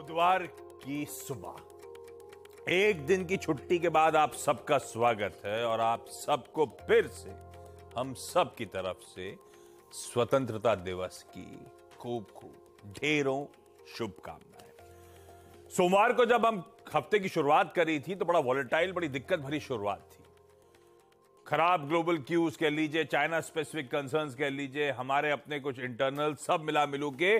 बुधवार की सुबह एक दिन की छुट्टी के बाद आप सबका स्वागत है और आप सबको फिर से हम सब की तरफ से स्वतंत्रता दिवस की खूब खूब ढेरों शुभकामनाएं सोमवार को जब हम हफ्ते की शुरुआत करी थी तो बड़ा वॉलेटाइल बड़ी दिक्कत भरी शुरुआत थी खराब ग्लोबल क्यूज कह लीजिए चाइना स्पेसिफिक कंसर्न्स कह लीजिए हमारे अपने कुछ इंटरनल सब मिला मिलू के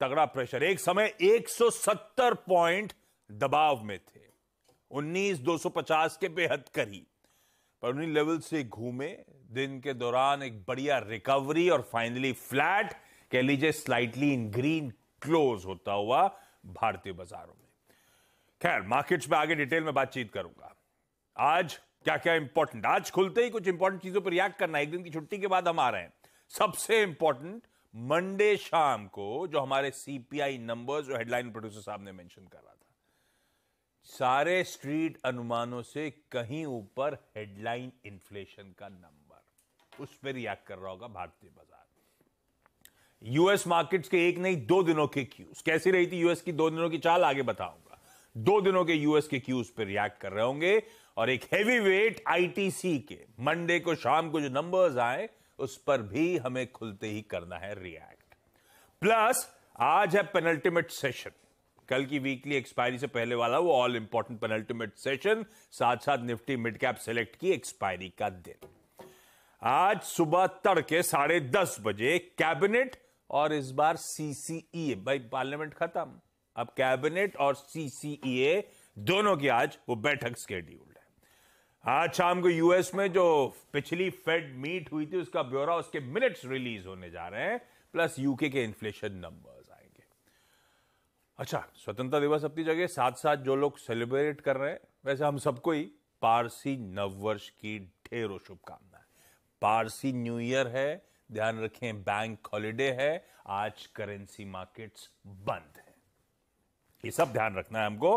तगड़ा प्रेशर एक समय 170 पॉइंट दबाव में थे 19 250 के बेहद करीब पर उन्हीं लेवल से घूमे दिन के दौरान एक बढ़िया रिकवरी और फाइनली फ्लैट कह लीजिए स्लाइटली इन ग्रीन क्लोज होता हुआ भारतीय बाजारों में खैर मार्केट्स में आगे डिटेल में बातचीत करूंगा आज क्या क्या इंपॉर्टेंट आज खुलते ही कुछ इंपॉर्टेंट चीजों पर रिएक्ट करना एक दिन की छुट्टी के बाद हम आ रहे हैं सबसे इंपॉर्टेंट मंडे शाम को जो हमारे सीपीआई नंबर्स जो हेडलाइन प्रोड्यूसर साहब ने मेंशन कर रहा था सारे स्ट्रीट अनुमानों से कहीं ऊपर हेडलाइन इन्फ्लेशन का नंबर उस पर रिएक्ट कर रहा होगा भारतीय बाजार यूएस मार्केट्स के एक नहीं दो दिनों के क्यूज कैसी रही थी यूएस की दो दिनों की चाल आगे बताऊंगा दो दिनों के यूएस के क्यूज पर रिएक्ट कर रहे होंगे और एक हैवी वेट आईटीसी के मंडे को शाम को जो नंबर्स आए उस पर भी हमें खुलते ही करना है रिएक्ट प्लस आज है पेनल्टीमेट सेशन कल की वीकली एक्सपायरी से पहले वाला वो ऑल इंपॉर्टेंट पेनल्टीमेट सेशन साथ साथ निफ्टी मिड कैप सेलेक्ट की एक्सपायरी का दिन आज सुबह तड़के साढ़े दस बजे कैबिनेट और इस बार सीसी e भाई पार्लियामेंट खत्म अब कैबिनेट और सीसीए e दोनों की आज वो बैठक स्केड्यूल्ड आज शाम को यूएस में जो पिछली फेड मीट हुई थी उसका ब्यौरा उसके मिनट्स रिलीज होने जा रहे हैं प्लस यूके के इन्फ्लेशन नंबर्स आएंगे अच्छा स्वतंत्रता दिवस अपनी जगह साथ साथ जो लोग सेलिब्रेट कर रहे हैं वैसे हम सबको ही पारसी नववर्ष की ढेरों शुभकामनाएं पारसी न्यू ईयर है ध्यान रखें बैंक हॉलिडे है आज करेंसी मार्केट्स बंद है ये सब ध्यान रखना है हमको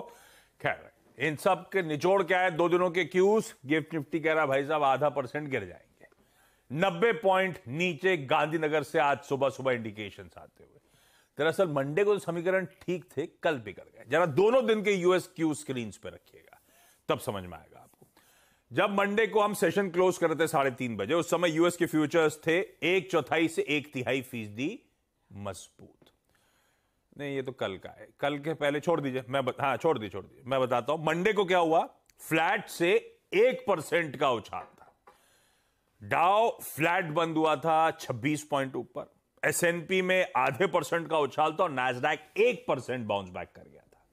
खैर इन सब के निचोड़ क्या है दो दिनों के क्यूज गिफ्ट निफ्टी कह रहा भाई साहब आधा परसेंट गिर जाएंगे नब्बे पॉइंट नीचे गांधीनगर से आज सुबह सुबह इंडिकेशन आते हुए दरअसल मंडे को तो समीकरण ठीक थे कल बिगड़ गए जरा दोनों दिन के यूएस क्यू स्क्रीन पर रखिएगा तब समझ में आएगा आपको जब मंडे को हम सेशन क्लोज कर रहे थे साढ़े तीन बजे उस समय यूएस के फ्यूचर्स थे एक चौथाई से एक तिहाई फीसदी मजबूत नहीं ये तो कल का है कल के पहले छोड़ दीजिए मैं बत, हाँ छोड़ दी छोड़ दी मैं बताता हूं मंडे को क्या हुआ फ्लैट से एक परसेंट का उछाल था डाव फ्लैट बंद हुआ था छब्बीस पॉइंट ऊपर एस में आधे परसेंट का उछाल था और नैसडैक एक परसेंट बाउंस बैक कर गया था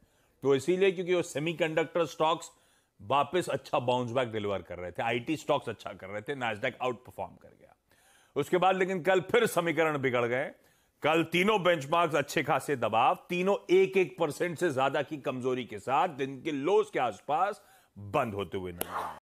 तो इसीलिए क्योंकि वो सेमीकंडक्टर स्टॉक्स वापस अच्छा बाउंस बैक डिलीवर कर रहे थे आईटी स्टॉक्स अच्छा कर रहे थे नैसडैक आउट परफॉर्म कर गया उसके बाद लेकिन कल फिर समीकरण बिगड़ गए कल तीनों बेंचमार्क्स अच्छे खासे दबाव तीनों एक एक परसेंट से ज्यादा की कमजोरी के साथ दिन के लोस के आसपास बंद होते हुए नजर